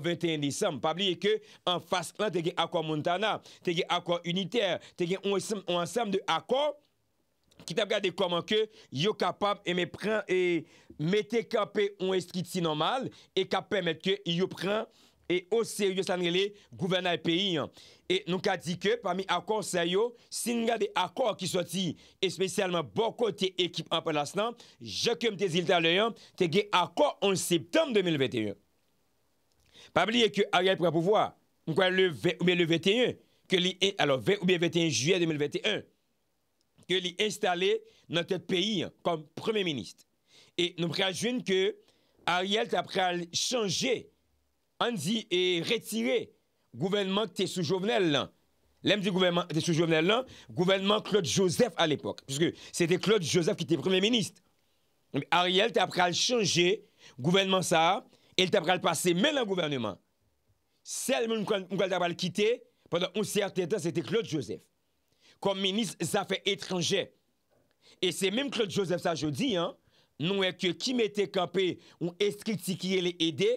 21 Disem, pabliye ke an faslan te gen akwa Montana, te gen akwa uniter, te gen ansem de akwa ki tap gade koman ke yo kapab eme pren e mete kapè an eskid si nomal e kapè met ke yo pren e ose yo sangele gouvenay peyi an. E nou ka di ke pami akwa seyo, sin gade akwa ki soti espesyalman boko te ekip an pelas nan, jokèm te zil taloyan, te gen akwa an septem 2021. Pas oublier que Ariel prend pouvoir. le 20 le 21 que 21 juillet 2021 que est installé dans notre pays comme premier ministre. Et nous prenons que Ariel a changé, on dit et retiré gouvernement qui est sous Jovenel du gouvernement était sous Jovenel gouvernement Claude Joseph à l'époque puisque c'était Claude Joseph qui était premier ministre. Ariel a changé gouvernement ça El tap kal pase men nan gouvernement. Sel men mwen kal tap kal kite, pendant un certain temps, ete Claude Joseph. Kom menis zafè etranger. E se men Claude Joseph sa jodi, nou e ke kim ete kapè ou es kritik ye le ede,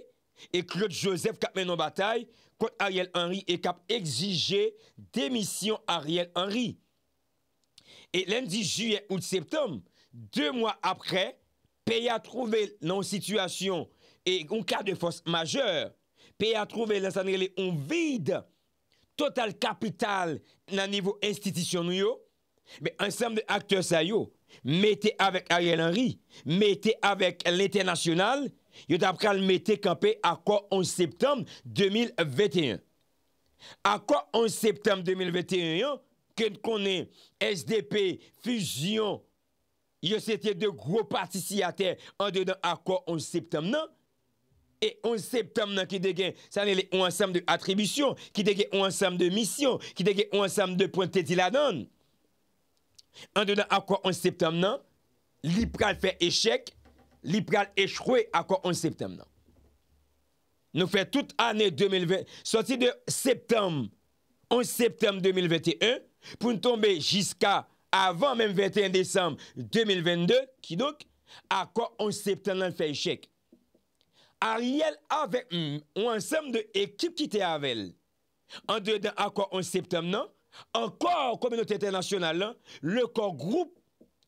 e Claude Joseph kap men nan batay kont Ariel Henry e kap exige demisyon Ariel Henry. E lenn di juye ou septem, de mwa apre, peye a trove nan sitwasyon e yon ka de fos majeur, pe a trove lansan gale yon vide total kapital nan nivou institisyon nou yo, be ansem de akte sa yo, mete avèk Ariel Henry, mete avèk l'internasyonal, yo tap kal mete kampe akwa 11 septem 2021. Akwa 11 septem 2021, ken konen SDP, Fusion, yo sete de gro patisi yate an dedan akwa 11 septem nan, e 11 septem nan ki de gen, sa ne le ou ansam de atribusyon, ki de gen ou ansam de misyon, ki de gen ou ansam de ponte di la don, an do nan akwa 11 septem nan, lipral fè echek, lipral echkwe akwa 11 septem nan. Nou fè tout anè 2020, soti de septem, 11 septem 2021, pou n tombe jiska avan mèm 21 december 2022, ki dok akwa 11 septem nan fè echek, Ariel ave m hmm, ou ansem de ekip ki te avel. An de den akor an septem nan, ankor komi noten ten nasyonal lan, non? le kon group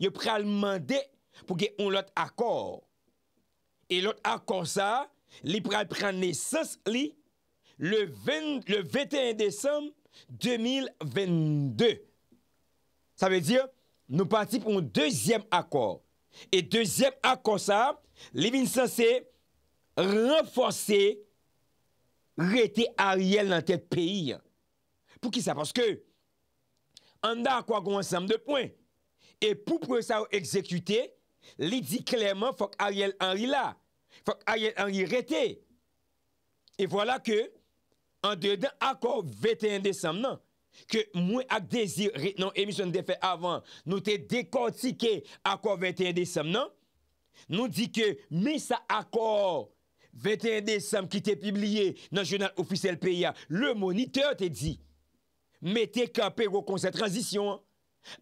yo pral mande pou ge ou lot akor. E lot akor sa, li pral pran nesans li, le 21 desem 2022. Sa ve di, nou pati pou an dezyem akor. E dezyem akor sa, li vinsan se, renforser rete Ariel nan tet peyi. Pou ki sa? Paske, an da akwa goun ansem de pwen, e pou pou sa ou ekzekute, li di klerman fok Ariel anri la, fok Ariel anri rete. E vwala ke, an deden akwa 21 desem nan, ke mwen akdezi, nan emisyon defen avan, nou te dekortike akwa 21 desem nan, nou di ke, mi sa akwa 21 décembre, qui était publié dans le journal officiel PIA, le moniteur te dit, mettez campé au conseil transition hein,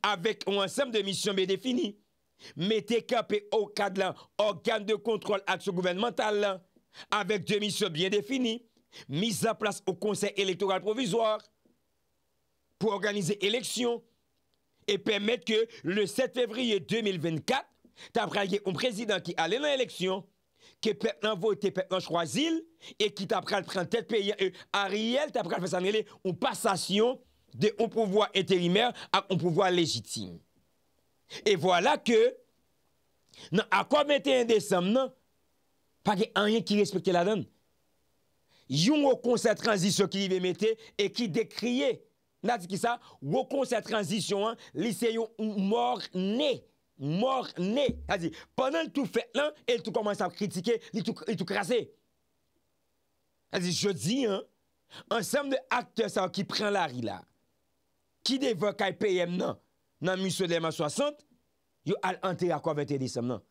avec un ensemble de missions bien définies. Mettez campé au cadre organe de contrôle action gouvernementale avec deux missions bien définies. Mise en place au conseil électoral provisoire pour organiser l'élection et permettre que le 7 février 2024, tu as un président qui allait dans l'élection ke pep nan vo ete pep nan chroazil, e ki ta pral pren tel pey, e a riyel ta pral prez anele, ou pasasyon de ou pouvoi enterimer, ak ou pouvoi lejitim. E vwala ke, nan akwa meten yon desem nan, pake anyen ki respekte la dan, yon wakon se transisyon ki li ve meten, e ki dekriye, wakon se transisyon, liseyo ou mor ney. Mor ne. Pendan l tou fèt lan, el tou komanse a kritike, li tou krasè. Je di, ansem de akte sa w ki pren lari la, ki devon kaj P.M. nan, nan M.D.M.A. 60, yo al anter akwa 21 disem nan.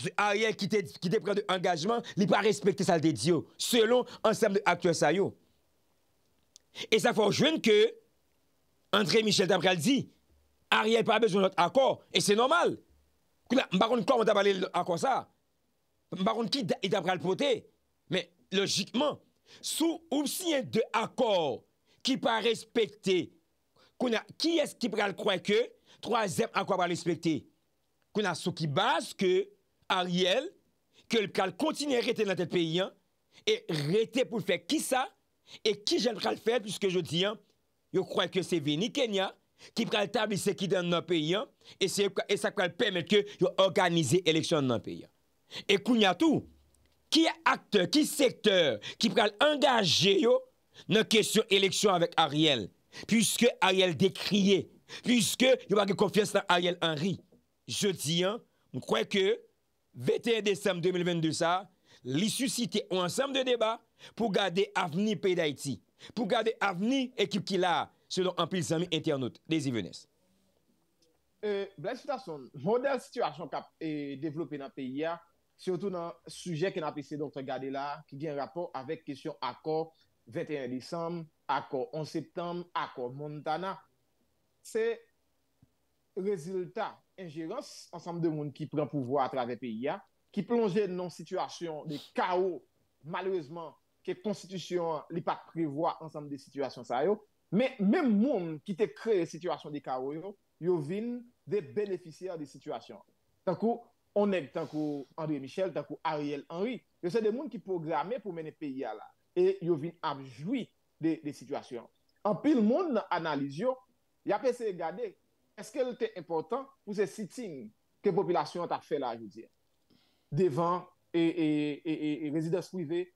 Pse a ye kite pren de engajman, li pa respekte sal de diyo, selon ansem de akte sa yo. E sa fòjwen ke, André Michel Dabral di, ki, Ariel pa bejou not akor, e se normal. Mbaron kwa mwen dabalil akor sa? Mbaron ki dabal poté? Men logikman, sou ou si yon de akor ki pa respekte, ki es ki pral kwen ke troazem akor pa respekte? Kou na sou ki bas ke Ariel, ke l pral kontine rete nan tel peyi, rete pou fe ki sa, e ki jen pral fe, yo kwen ke se veni Kenya, ki pral tablise ki den nan peyi an e, e sa pral pemet ke yo organize eleksyon nan peyi an. E kounyatou, ki akte, ki sekteur, ki pral angaje yo nan kesyon eleksyon avèk Ariel, pwiske Ariel dekriye, pwiske yo bagè konfyes nan Ariel Henry. Je di an, mkwè ke 21 désem 2022 sa, li susite ou ansam de débat pou gade avni peyi d'Haïti, pou gade avni ekip ki la a, se don anpil zami internote. Lézi Venès. Blesse Fitason, euh, model situasyon kap e euh, devlopi nan PIA, sotou nan suje ke napise doktor Gadelha, ki gen rapor avek kesyon akor, 21 disam, akor, 11 septem, akor, Montana, se rezultat ingerans ansam de moun ki pren pouvoi atrave PIA, ki plonje nan situasyon de kao, malouzman, ke konstitusyon li pa krivoi ansam de situasyon sa yo, Men moun ki te kreye situasyon di karo yo, yo vin de benefisyar di situasyon. Tan kou André Michel, tan kou Ariel Henry, yo se de moun ki programe pou mene peyi ya la. E yo vin apjoui de situasyon. An pi l moun nan analiz yo, ya pe se gade, eske l te importan pou se sitin ke populasyon ta fè la, devan e rezidans privé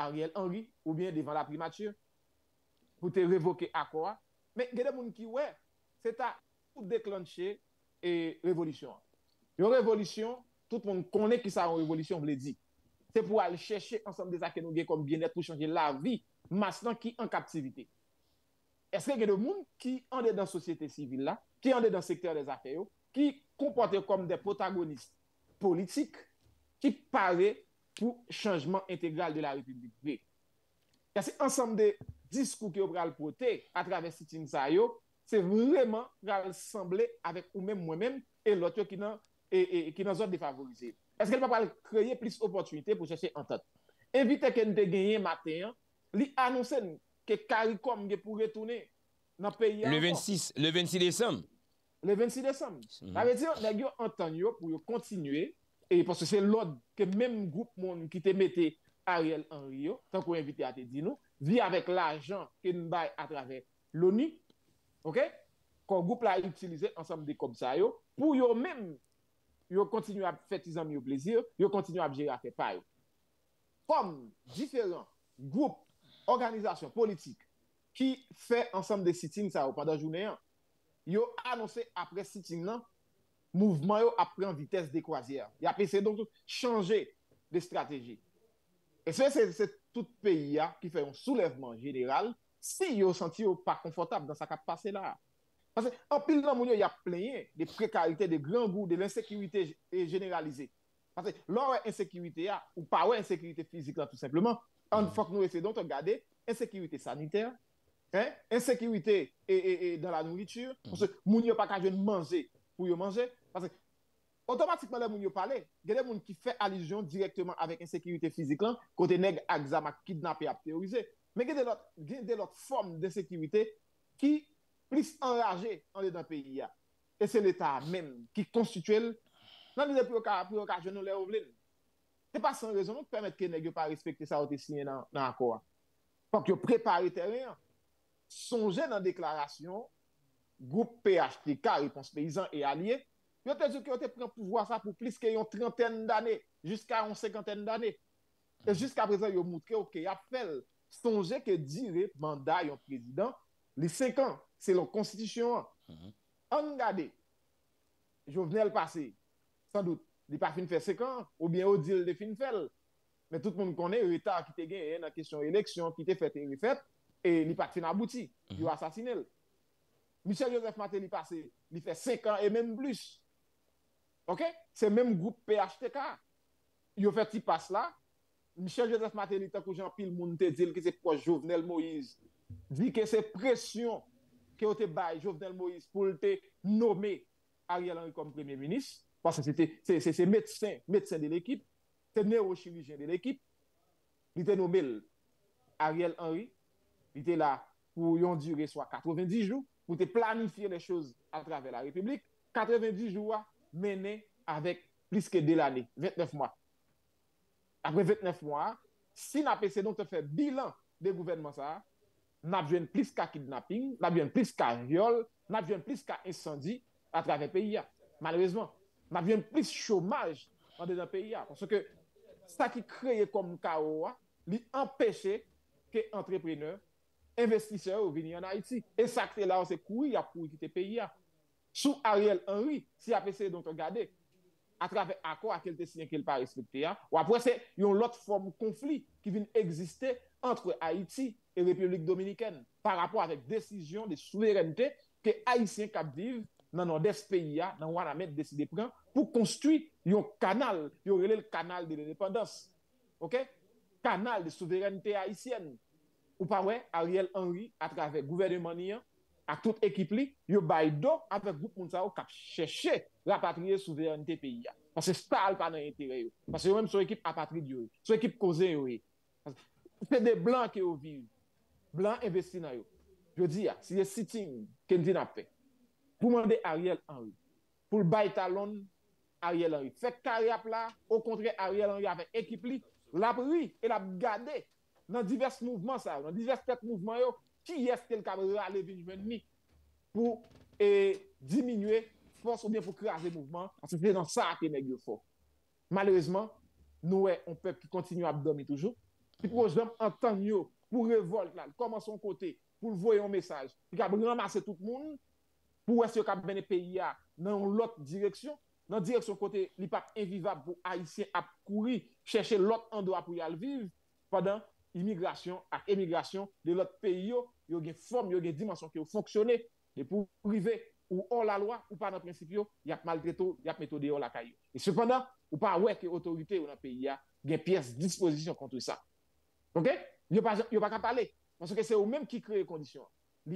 Ariel Henry ou bien devan la primatiyon. pour te révoquer quoi Mais il y a des gens qui, ouais, c'est à déclencher et révolution. Une révolution, tout le monde connaît qui ça une révolution, je dit. C'est pour aller chercher ensemble des actes comme bien-être pour changer la vie, maintenant qui en captivité. Est-ce qu'il y a des gens qui en dans la société civile là, qui en dans le secteur des affaires, qui comportent comme des protagonistes politiques, qui paraissent pour changement intégral de la République. C'est ensemble des Disko ki yo pral pote a travesi Chinza yo, se vreman pral semble avek ou men mwen men e lot yo e, e, e, ki nan zot defavorize. Eske l papal kreye plis opotunite pou chache antat. Evite ke nte genye maten, li anonsen ke karikom ge pou retoune nan peye le 26 desem. Le 26 desem. Nage yo antan yo pou yo kontinue e poske se lod ke menm goup moun ki te mette Ariel en Rio, tanko evite a te dinou, via avec l'argent qu'il bail à travers l'ONU, OK Qu'on groupe l'a utilisé ensemble des comme ça pour yo même yo à faire tes amis au plaisir, yo continuer à gérer à faire Comme différents groupes, organisations politiques qui fait ensemble des sittings ça pendant la journée, yo annoncé après sitting là mouvement yo pris en vitesse des croisières. Il a essayé donc changer de stratégie. Et c'est tout pays a qui fait un soulèvement général si yo senti pas confortable dans sa capacité. là. Parce que en pile il y a plein de précarités, de grands goûts, de l'insécurité généralisée. Parce que l'or ou pas l'insécurité insécurité physique tout simplement. Il faut que nous essayons de regarder insécurité sanitaire, hein? insécurité et, dans la nourriture. Mm. Parce que moun pas qu'à manger pour manger. Parce que Otomatikman lè moun yo pale, gè lè moun ki fè alizyon direktman avèk insekiritè fizik lan kote neg a gzamak kidnapè ap teorize. Mè gè lòt form d'insekiritè ki plis anraje an lè dan peyi ya. E se l'Etat mèm ki konstituel nan lè pou okajon nou lè ou vle. Te pa san rezon nou kèpèmèt ke neg yo pa respekte sa wote sinye nan akwa. Fòk yo prepare teren, sonje nan deklarasyon goup PHTK, ripons peyizan e alye, Mwen te jok yo te pren pouvo a sa pou plis ke yon trenten d'anè, Juska yon sekanten d'anè. E jisk aprezen yo moutre yo ke yon apel, Sonje ke dire manda yon prezident, Li sekan, se lon konstitisyon an. An mhm. gade, Jo vene al pase, San dout, li pa fin fe sekan, Ou bien ou dil de fin fel. Men tout moun konen, Yo etan ki te gen en mhm. a kesyon eleksyon, Ki te fet en li fet, E ni pati nan bouti, Yo asasine l. Mise Joseph Maté li pase, Li fe sekan, E men blus, Ok? Se menm group PHTK yo fè ti pas la. Michel Joseph Matelitakou Jean-Pil moun te dil ki se proche Jovenel Moïse di ke se presyon ki yo te bay Jovenel Moïse pou te nomé Ariel Henry konm premye minis. Pwase se te metsen de l'ekip. Se neurochirijen de l'ekip. Li te nomé Ariel Henry. Li te la pou yon di reso a 90 jou. Pou te planifiye le chouz a travè la republik. 90 jou a mené avec plus que deux années, 29 mois. Après 29 mois, si n'a PC donc fait bilan des gouvernements ça, n'a plus qu'à kidnapping, nous avons plus qu'à viol, nous avons plus qu'à incendie à travers le pays. Malheureusement, nous avons plus chômage dans le pays. Parce que ça qui crée comme chaos, hein, lui empêcher que entrepreneurs, investisseurs viennent en Haïti. Et ça, c'est là où c'est courir, à a quitter le pays. Sou Ariel Henry, si apese don te gade, atrave akwa akil tesiyen ki el pa respekti ya, ou apwe se yon lot form konflik ki vin egziste antre Haiti et Republik Dominikene par rapport avek desijyon de souverenite ke Haitien kapdive nan an des peyi ya, nan wana met deside pran pou konstuit yon kanal, yon relèl kanal de l'independence, ok? Kanal de souverenite Haitienne. Ou pa wè, Ariel Henry, atrave gouvernement niyan, ak tout ekip li, yo bayi do, anvek goup moun sa yo kap chèche rapatriye souveranite peyi ya. Pase stale pa nan yon tere yo. Pase yo mèm sou ekip apatri diyo yo. Sou ekip kozen yo yo. Fè de blan ke yo vi yo. Blan investi nan yo. Yo di ya, ah, si yon siti moun, kèm di na pè. Pou mande Ariel Henry. Pou bayi talon, Ariel Henry. Fè karyap la, o kontre Ariel Henry a fè ekip li, la pou ri, e la pou gade, nan divers mouvment sa yo, nan divers pet mouvment yo, ki yef ke l kabre la levinjmen ni pou e diminwe fos ou bien pou kreaze mouvman an se mple nan sa ake neg yo fok. Malerezman, nou e, on pep ki kontinu ap domi toujou. Si proj dem, an tan yo, pou revolte lan, koman son kote, pou l voyon mesaj, ki kab renmas se tout moun, pou wese yo kab bene pe ya nan lot direksyon, nan direksyon kote li pap evivab pou aisyen ap kouri cheshe lot andwa pou yal viv padan imigrasyon ak emigrasyon de lot pe yo Il y a une forme, a une dimension qui ont et pour priver ou hors la loi ou pas dans le principe il y a il y a méthode de la caillou. Et cependant, ou pas ouais que autorité ou dans le pays a des pièces disposition contre ça. OK Il n'y a pas parler parce que c'est eux mêmes qui créent les conditions.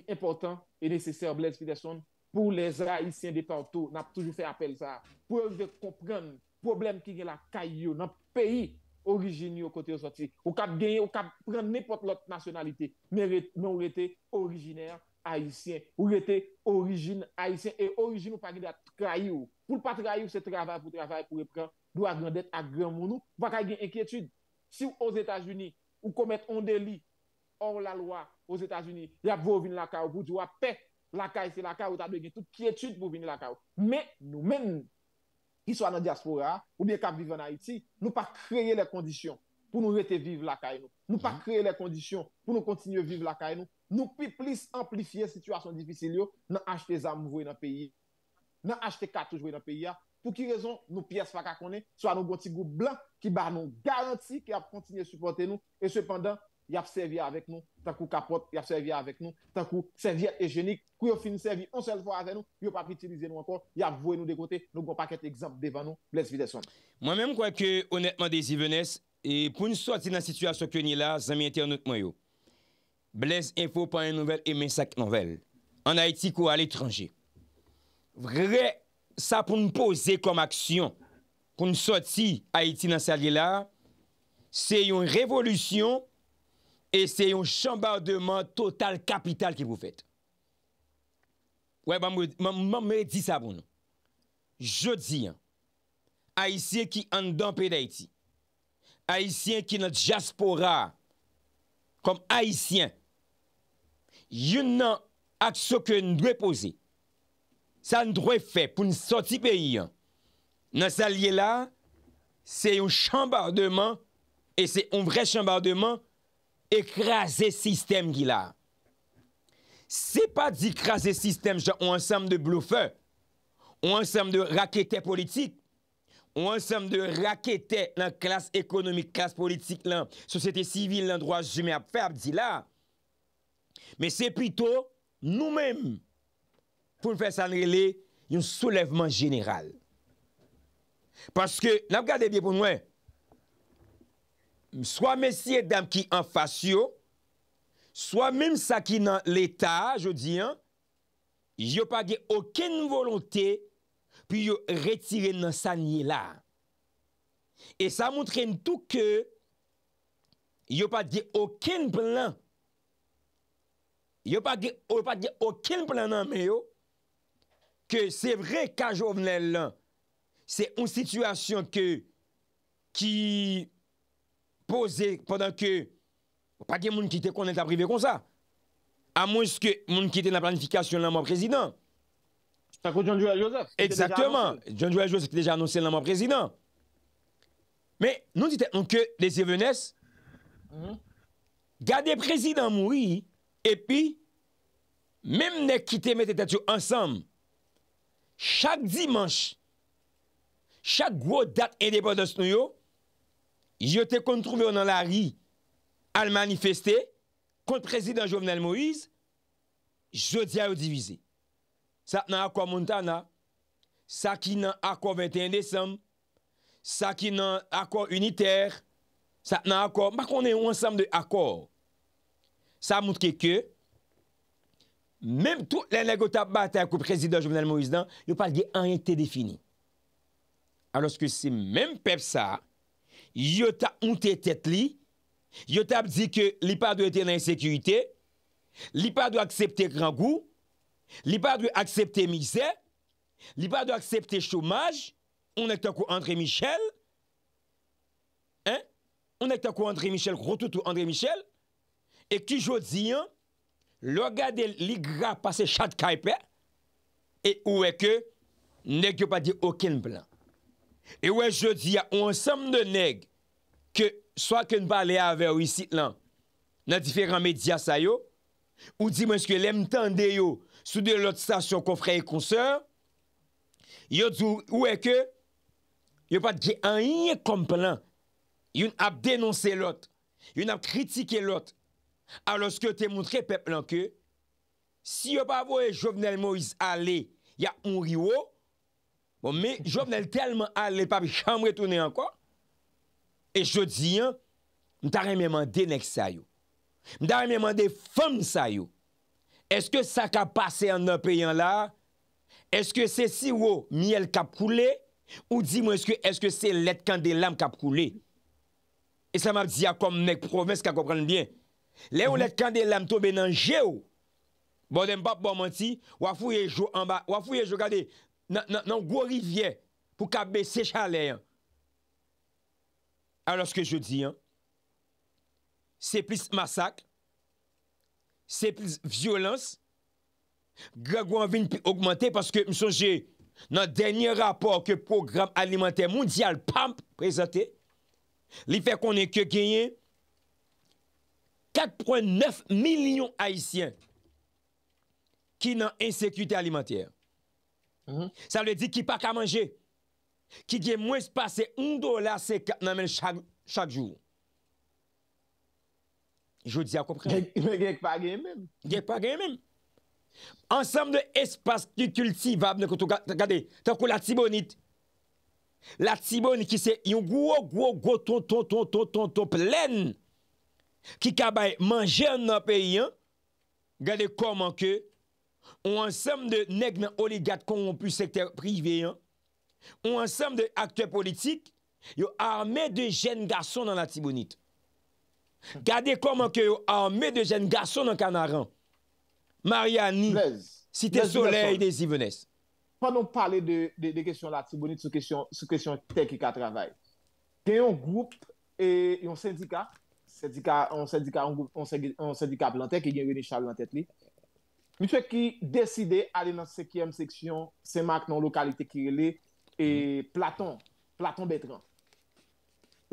L'important et nécessaire Blaise Peterson pour les haïtiens de partout, n'a toujours fait appel ça pour de comprendre problème qui est la caillou dans le pays origine côté sorti. Ou cap gagner, ou cap prendre n'importe l'autre nationalité, mais on était originaire haïtien, ou était origine haïtien. et origine ou pas de trahir. Pour pas trahir, c'est travail pour travail pour reprendre doit grandir à grand monde, pas une inquiétude. Si aux États-Unis ou commettre un délit hors la loi aux États-Unis, il y a vin la pour dire paix, la caille c'est la caille, ou ta de toute quiétude pour venir la caille. Mais nous-mêmes ki swa nan diaspora, ou bie kap vive nan Haiti, nou pa kreye le kondisyon pou nou rete vive la kay nou. Nou pa kreye le kondisyon pou nou kontinye vive la kay nou. Nou pi plis amplifye situasyon difisilyo nan achte zam vwe nan peyi. Nan achte katouj vwe nan peyi ya. Pou ki rezon, nou piyes fa kakone swa nou gonti goup blan ki ba nou garanti ki ap kontinye supote nou e sepandan Y ap servya avek nou Takou kapot, y ap servya avek nou Takou servya ejenik Kou yo fin servya ansel fwa avek nou Y ap ap itilize nou ankol Y ap vwe nou dekote Nou gwa pa ket ekzamp devan nou Mwen menm kwa ke honetman dezi venes Poun sou ati nan situasyon kwenye la Zanmye ete anout mwen yo Blaise info panye nouvel Emen sak nouvel An Haiti kwa al etranje Vre sa pou nou pose kom aksyon Koun sou ati Haiti nan servya la Se yon revolusyon E se yon chambardeman total kapital ki pou fèt. Mwen mwen mè di sa pou nou. Je di, Haitien ki andan pe de Haiti, Haitien ki nan diaspora, kom Haitien, yon nan akso ke nou dwe pose, sa nou dwe fè pou nou soti peyi. Nan sa liye la, se yon chambardeman, e se yon vre chambardeman, ek rase sistem gila. Se pa di k rase sistem, jan ou ansam de bloufe, ou ansam de rakete politik, ou ansam de rakete lan klas ekonomik, klas politik, lan sosete sivil, lan drwa jume ap fe, ap di la, me se pito nou mem pou nfe sanrele yon soulevman general. Paske, la v gade bie pou nou e, swa mesye dame ki an fasyo, swa menm sa ki nan leta, jo diyan, yo pa ge oken volonte, pi yo retire nan sanye la. E sa moutren tou ke, yo pa ge oken plan, yo pa ge oken plan nan meyo, ke se vre ka jo vnen lan, se un sitwasyon ke, ki... Podan ke Pa gen moun ki te konen ta prive kon sa A moun ki te nan planifikasyon nan moun prezident Sa kou John Joel Joseph Exactement John Joel Joseph ki deja anonsen nan moun prezident Men nou di ten Noun ke les evenes mhm. Gade prezident moui Epi Mem ne ki te mette tatyo ansam Chak dimans Chak gwo dat E depo dos nou yo yo te kontrouve ou nan la ri al manifeste kont prezident Jovenel Moïse, jodi a yo divize. Sa nan akwa Montana, sa ki nan akwa 21 Desem, sa ki nan akwa Uniter, sa nan akwa, bako nou ansem de akwa, sa mout ke ke, menm tout lè nè gota batè akwa prezident Jovenel Moïse dan, yo pal ge an yon te defini. Aloske se menm pep sa a, Yo ta oun te tet li, yo ta ap di ke li pa do ete nan sekurite, li pa do aksepte grangou, li pa do aksepte mize, li pa do aksepte choumage, ou nèk ta kou André Michel, ou nèk ta kou André Michel, rotoutou André Michel, e ki jodi an, logade li gra pase chad ka epè, e ou eke, nèk yo pa di oken blan. E wè jò di ya ou ansam de neg Kè swa kè n'bale ave ou isit lan Nan diferan medias a yo Ou di mwen skè lèm tende yo Soudè lòt stasyon kon frèk kon sè Yo djou wè kè Yo pat gè an yè komplan Yon ap denonse lòt Yon ap kritike lòt A lòs kè te moun tre pep lan kè Si yo pa vò e jòvenel mo is ale Ya on ri wò Bon, mè, jòp nèl telman al, lè pap chanm retounè anko. E jò di an, mè tarè mè mandè nèk sa yo. Mè tarè mè mandè fèm sa yo. Eske sa ka pase an nan peyan la? Eske se si wò, miel kap koulè? Ou di mò, eske se letkan de lam kap koulè? E sa mè ap di a kom mèk provèns ka kòprenn bien. Lè wò letkan de lam tobe nan je yo. Bon, dèm pap bon manti, wafou ye jo anba, wafou ye jo kade... nan gwo rivye pou kabbe se chaleyen. Alors, se ke jo di, se plis masak, se plis violans, gwe gwo anvin pou augmente, paske msonje nan denye rapor ke program alimenter mondyal, pam, prezante, li fe konen ke genyen, 4.9 milyon haisyen ki nan insekwite alimenter. Sa le di ki pa ka manje Ki ge mwen spase Un do la se kap nan men chak jou Je ou di a kompre Gek pa gen men Gek pa gen men Ensem de espase ki kultivab Gade, tenkou la tibonit La tibonit ki se Yon gwo gwo gwo ton ton ton ton ton Ton plen Ki ka bay manje nan peyen Gade koman ke Gade ou ansem de negmen oligat konwopu sektèri privè yon, ou ansem de akte politik, yo armè de jèn garson nan la tibounit. Gade koman ke yo armè de jèn garson nan kanaran. Mariani, Sitesolei, Desivenes. Panon pale de kèsyon la tibounit sou kèsyon tek yon ka travèl. Ke yon goup e yon sèndika, sèndika, yon sèndika, yon sèndika plantèk, yon sèndika plantèk yon sèndika plantèk yon sèndika plantèk, Mi chè ki deside ale nan sekye m seksyon, seman nan lokalite ki rele, e mm. Platon, Platon Betran.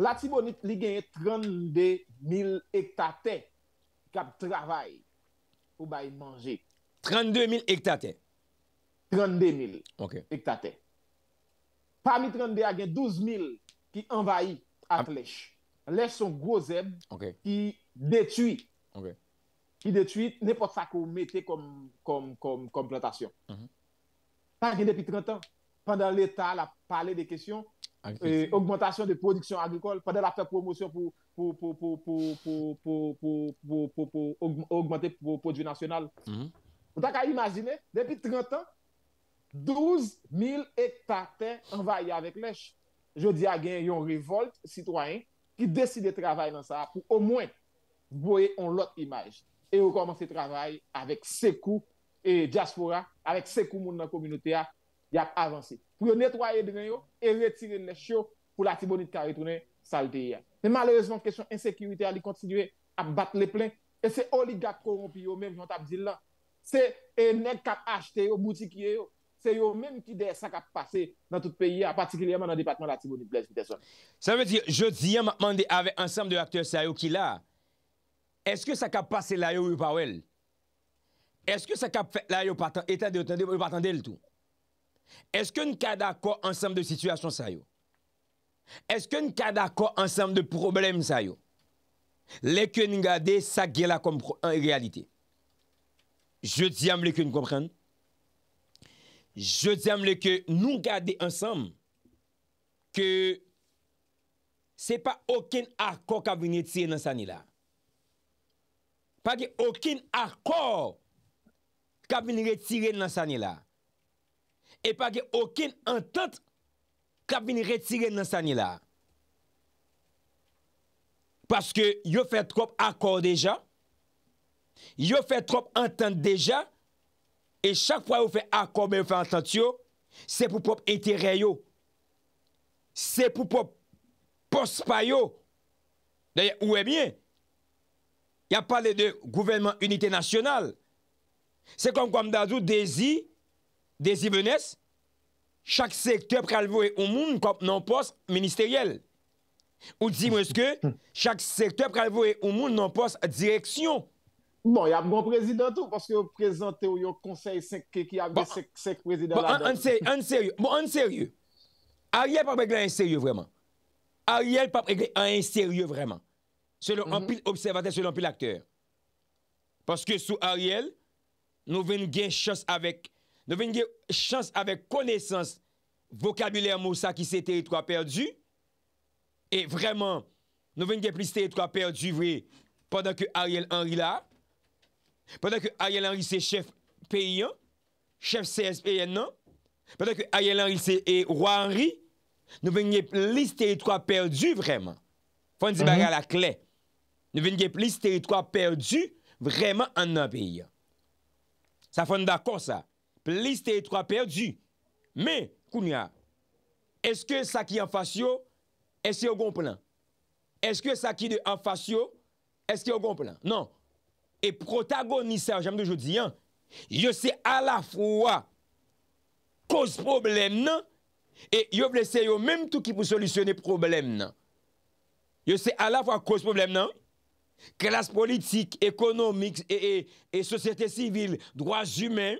La tibonit li genye 32 mil hektate ki ap travay pou bayi manje. 32 mil hektate? 32 mil hektate. Pamit 32 agen 12 mil ki envayi ap lech. Lech son gwozeb ki detui. Ok. ki detuit nè pot sa kou mette kom plantasyon. Par gen depi 30 an, pandan l'Etat la pale de kèsyon, augmentation de produksyon agrikol, pandan la fè promosyon pou augmente pou produksyon nasyonal. On tak a imajine, depi 30 an, 12.000 etatè anvaye avèk lèch. Je di agen yon rivolt, sitwany, ki deside travay nan sa, pou o mwen boye an lot imaj. et vous commencez à travailler avec Sekou et Diaspora, avec Sekou Monde dans la communauté, y a avancé. Pour nettoyer nez, et retirer les chiots pour la Tibonite qui a retourné saleté. Mais malheureusement, la question insécurité a continué à battre les pleins. Et c'est oligarques corrompus, même, j'en dit là. C'est les qui ont acheté, boutiques, c'est eux-mêmes qui des ça qui passé dans tout le pays, particulièrement dans le département de la tibonite Ça veut dire, je dis, je avec ensemble de acteurs qui là, eske sa ka pase la yo ou pa ou el? Eske sa ka fè la yo etade otande ou patande el tou? Eske nou ka d'akor ansam de situasyon sa yo? Eske nou ka d'akor ansam de problem sa yo? Lèkè nou gade sa gè la kompro an realite. Je diyam lèkè nou komprende. Je diyam lèkè nou gade ansam ke se pa okèn akor ka vini etse nan sa ni la. Page okin akor kap vin retire nan sanye la. E page okin entente kap vin retire nan sanye la. Paske yo fe trop akor deja. Yo fe trop entente deja. E chak fwa yo fe akor men yo fe entente yo. Se pou pop etire yo. Se pou pop pospa yo. Deye ou e myen. Ya pale de gouvernement unité nationale. Se kom kom dadou desi, desi benes, chak sektè pralvou e ou moun kom nan pos ministeriel. Ou di mweske, chak sektè pralvou e ou moun nan pos direksyon. Bon, ya mwen prezidentou, paske yon prezente ou yon konsey sek prezident. Bon, bon an seryou. Bon, Ariel pa pregle an seryou vreman. Ariel pa pregle an seryou vreman. Se l'on mhm. pi l'observate, se l'on pi l'akteur. Paske sou Ariel, nou ven gen chans avek nou ven gen chans avek konesans, vokabuler mousa ki se teritwa perdi, e vreman, nou ven gen plis teritwa perdi, padan ke Ariel Henry la, padan ke Ariel Henry se chef P.I.A., chef C.S.P.I.A. nan, padan ke Ariel Henry se wani, nou ven gen plis teritwa perdi vreman. Fon di mhm. baga la klenk. Nou ven gen plis teritwa perdu Vreman an nan peyi Sa fon da kon sa Plis teritwa perdu Me, kounyan Eske sa ki an fas yo Eske bon yo gon plan Eske sa ki an fas yo Eske non, yo gon plan, nan E protagoni sa, jame de jodi Yo se ala fwa Koz problem nan E yo vlese yo menm tou ki pou solusyon De problem nan Yo se ala fwa koz problem nan klas politik, ekonomik, e sosyete sivil, drwa jumen,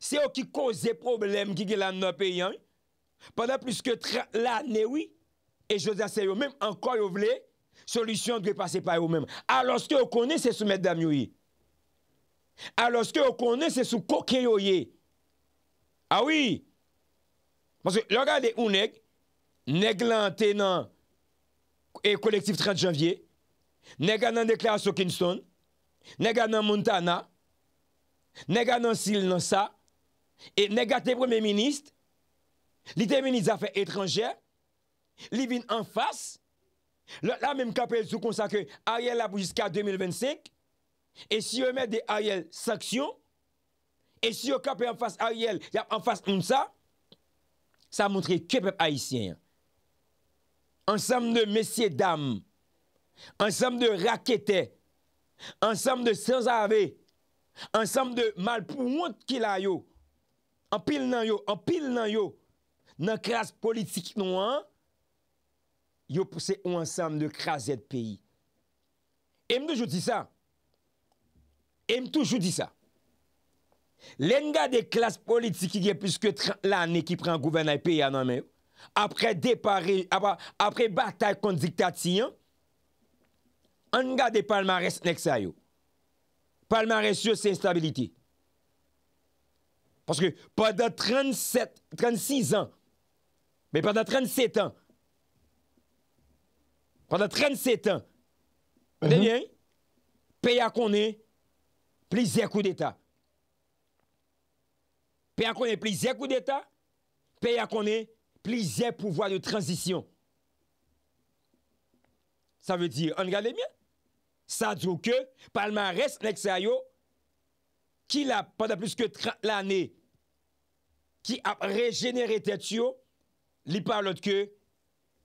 se yo ki koze problem ki gila nou peyan, padan pluske la newi, e joda se yo men, anko yo vle, solisyon dwe pase pa yo men. A, loske yo kone se sou met dami yoye. A, loske yo kone se sou koke yoye. A, wii. Monske, lor gade ou neg, neg lan tenan e kolektif 30 janvye, Negan nan deklarasyon Kinston Negan nan Montana Negan nan Sil Nosa E nega te premye minist Li temini zafè etranjè Li vin an fas La menm kapel sou konsakè Ariel la pou jiska 2025 E si yo men de Ariel saksyon E si yo kapel an fas Ariel Yap an fas Nosa Sa montre kepep haisyen Ansem de mesye dam Ensem de mesye dam ansanm de rakete, ansanm de senzave, ansanm de malpou mout ki la yo, anpil nan yo, anpil nan yo, nan klas politik nou an, yo pwese ou ansanm de kras et peyi. E mtou jouti sa. E mtou jouti sa. Len ga de klas politik ye pwese ke 30 lane ki pren gouverna peyi ananmen, apre batay kon diktati yon, on garde palmarès nexa yo. Palmarès c'est instabilité. Parce que pendant 37, 36 ans, mais pendant 37 ans, pendant 37 ans, mm -hmm. bien, pays a connu plusieurs coups d'État. Pays a connu plusieurs coups d'État, pays a connu plusieurs pouvoirs de transition. Ça veut dire, on regarde bien, sa djou ke palman res nek sa yo, ki la, padan plus ke 30 lane, ki ap rejenere tetsyo, li palot ke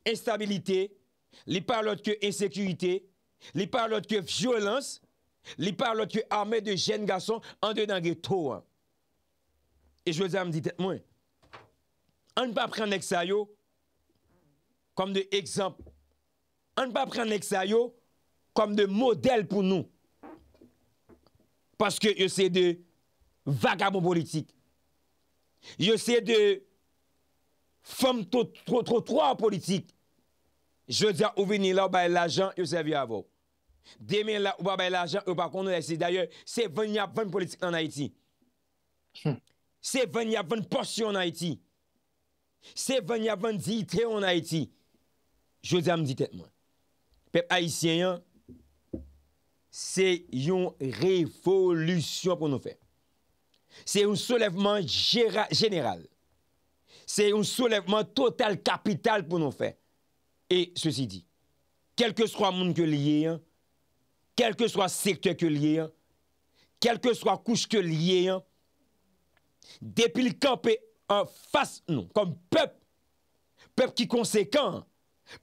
enstabilite, li palot ke ensekurite, li palot ke violans, li palot ke ame de jen gason an de nage to an. E jwese am ditet mwen, an pa pren nek sa yo, kom de ekzamp, an pa pren nek sa yo, kom de model pou nou. Paske yo se de vagabo politik. Yo se de fom to tro tro tro politik. Je di a ouve ni la ou baye la jan, yo se vi avou. Deme la ou baye la jan, yo pa kon nou la se. D'ayor, se ven ya ven politik an Haiti. Hmm. Se ven ya ven porsi an Haiti. Se ven ya ven di ite an Haiti. Je di a m di tet mwen. Pep Haitien yon, c'est une révolution pour nous faire. C'est un soulèvement général. C'est un soulèvement total capital pour nous faire. Et ceci dit, quel que soit le monde que lié, quel que soit le secteur que lié, quel que soit la couche que lié, depuis le camp en face nous, comme peuple, peuple qui est conséquent,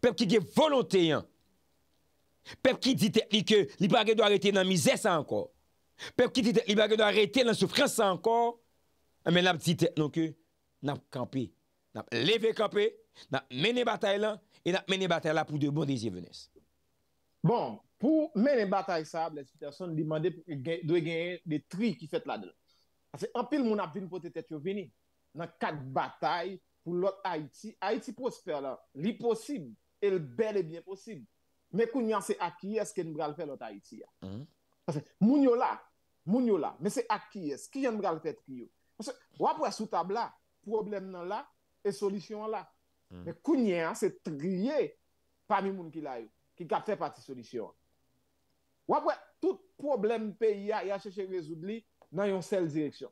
peuple qui est volontaire, pep ki dite li ke li bagay do arete nan mize sa ankor pep ki dite li bagay do arete nan soufren sa ankor men ap dite non ke nap kampe nap leve kampe nan mene batay lan e nan mene batay la pou de bon dizye venes bon, pou mene batay sa lè si terson li mande e dwe genye de tri ki fèt la dè apil moun ap vin pou te tet yo vini nan kat batay pou lot Haiti Haiti pou se fè la li posib, el bel e bien posib mè kounyan se ak kyes ke n bral fè lò ta iti ya. Moun yo la, moun yo la, mè se ak kyes, kyen bral fè triyo. Monsen, wap wè sou tab la, problem nan la, e solisyon la. Hmm. Mè kounyan se triye pami moun ki la yo, ki ka fè pati solisyon. Wap wè, tout problem pe ya, ya cheche rezoud li, nan yon sel direksyon.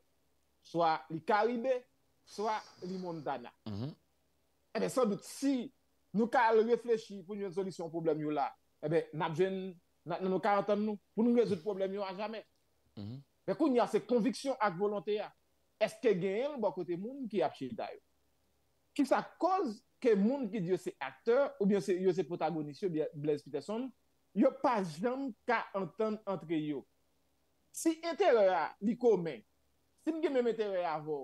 Soa, li Karibè, soa, li Mondana. Mè hmm. eh san dout si... Nou ka al reflechi pou nou yon solisyon pou blèm yon la. Ebe, eh nan nou ka antan nou pou nou yon solisyon pou blèm yon a jamè. Mhm. Bekou, nou yon se konviksyon ak volante ya. Eske gen yon bakote bon moun ki apchil dayo. Kif sa koz ke moun ki diyo se akteur ou biyo se yon se potagonisyon biye Blaise Peterson, yo pa janm ka antan antre yon. Si etere ya diko men, si m gen men etere ya vo,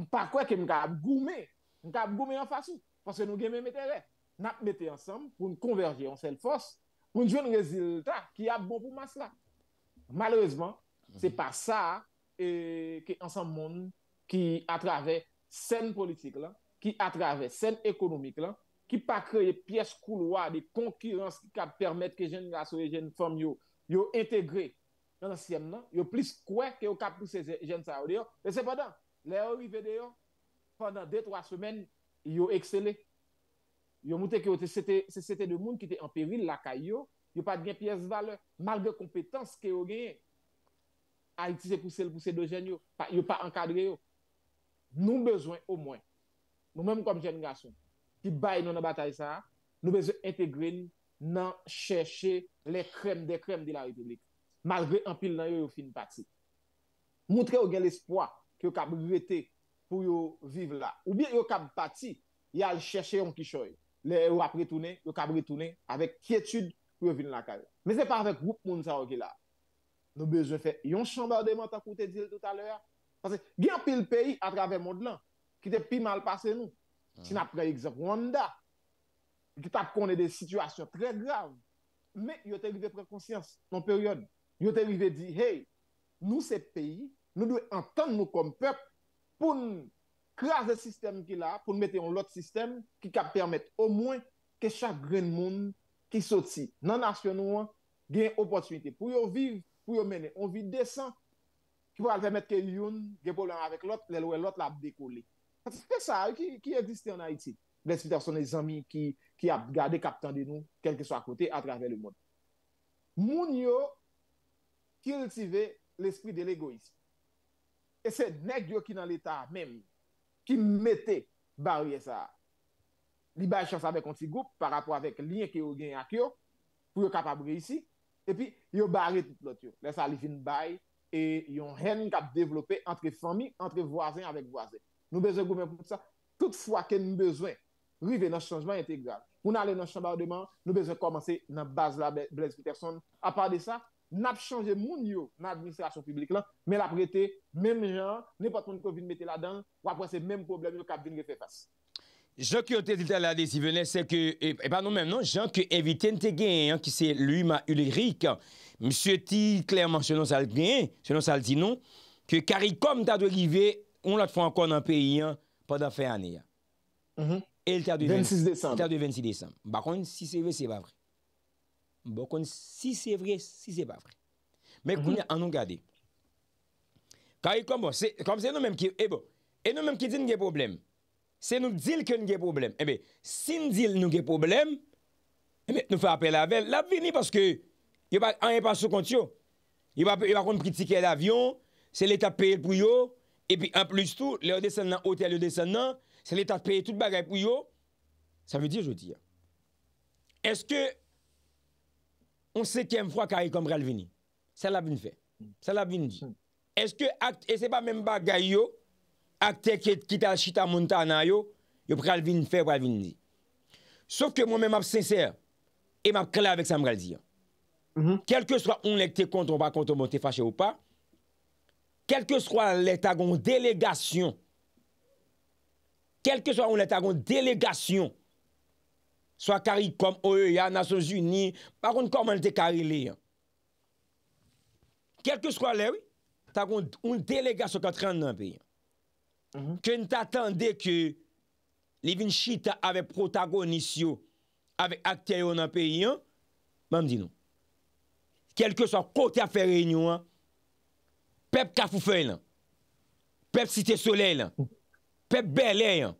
m pa kwe ke m ka abgoume, m ka abgoume an fasi, panse nou gen men etere ya. nap mis ensemble pour nous converger en seule force, pour nous jouer un résultat qui a bon pour masse là. Malheureusement, ce mhm. n'est c'est pas ça et, que ensemble monde qui à travers scène politique là, qui à travers scène économique là, qui pas créer pièces couloirs de concurrence qui permettent que les jeunes garçons et jeunes femmes yo, yo intégrer dans l'ancienne là, yo plus quoi que les cap ces jeunes ça. Et cependant, les arrivés d'ailleurs pendant 2 3 semaines, ils ont excellé Yo moute ki yo te sete, se sete de moun ki te anperil la ka yo, yo pa gen piyes vale, malge kompetans ke yo gen a itise pou sel pou se dojen yo, pa yo pa ankadre yo. Nou bezwen o mwen, nou mwen kom jen gason, ki bay nou nan batay sa, nou bezwen integren nan chèche le krem de krem di la republik, malge anpil nan yo yo fin pati. Moutre yo gen l'espoi ki yo kabou ete pou yo viv la, ou bien yo kabou pati, yal chèche yon ki choye. les ou après tourner, le cap retourner avec quiétude pour venir la caille. Mais c'est pas avec groupe monde ça qui là. Nous besoin faire un chambardement de te dit tout à l'heure parce que il y a pile pays à travers le monde là qui est plus mal passé nous. Si mm. nous l'exemple exemple Rwanda qui t'a connu des situations très graves mais il est arrivé prendre conscience dans période. Il est arrivé dit hey, nous ces pays, nous devons entendre nous comme peuple pour nous Kras de sistem ki la pou nou mette yon lot sistem ki kap permet o mwen ke chak gren moun ki soti nan asyonouan gen opotunite pou yon viv, pou yon mene. On vit desan ki pou al temet ke yon ge bolen avèk lot, lè louè lot la ap dekoli. Kè sa ki egiste yon Haiti. Les fiterson les amis ki ap gade kap tan de nou kel ki so akote atrave le moun. Moun yo kiltive l'esprit de l'egoisme. E se neg yo ki nan l'Etat mèm Ki mette barye sa. Li baye chans avek onti goup par apwa vek linye ki ou gen ak yo pou yo kapabri isi. E pi, yo barye tout lot yo. Lè sa li vin baye e yon hen kap devlope antre fami, antre wazen, avek wazen. Nou beze gouverne pou sa. Tout fwa ken nou bezwen, rive nan chanjman integral. Ou nan le nan chanman de man, nou beze komanse nan baz la blèz ki terson. Apar de sa, nou beze komanse nan baz la N ap chanje moun yo nan administrasyon publik lan, men ap rete, men men jan, ne patron kon vin mette la dan, wap wese men problem yo kap vin ge fe fase. Jank yo te zil talade si vene, se ke, e, e pa nou men nan, non, jank yo eviten te gen, ki se luma ule rik, msye ti klerman chenon sal gen, chenon sal di nou, ke kari kom ta do li ve, on la te fwa ankon an peyi, pa da fe ane ya. E l ter de 26 desan. Bakon si se ve se va vre. Mbo kon si se vre, si se pa vre. Mbe mhm. kounen anon gade. Ka yi kon bo, kon se nou menm ki, e bo, e nou menm ki di nou gen problem. Se nou dil ke nou gen problem, ebe, sin dil nou gen problem, ebe, nou fe apel avèl, la vini paske, an yi e pa sou kont yo, yi pa kon pritike l avyon, se l etape peye pou yo, e pi an plus tou, le o desen nan ote, le o desen nan, se l etape peye tout bagay pou yo, sa ve di yo di ya. Eske, On se kem fwa kari kon bral vini. Se la vini fe, se la vini di. Eske akte, ese pa men bagay yo, akte ki tal chita moun ta nan yo, yo pral vini fe, pral vini di. Sof ke moun men map senser, e map krela vek sa mral di. Kelke swa on ekte konton, wak konton moun te fache ou pa, kelke swa leta gon delegasyon, kelke swa on leta gon delegasyon, Swa kari kom OE ya, Nasyon Zuni, paroun koman de kari li. Kelke skwa le, tagon mm-hmm. un delega so katren nan pe. Ke n tatande ke levin chita ave protagounis yo, ave akte yo nan pe, mam di nou. Kelke skwa kote a fe renyo, pep Kafoufei lan, pep Siti Soleil lan, pep Belay lan,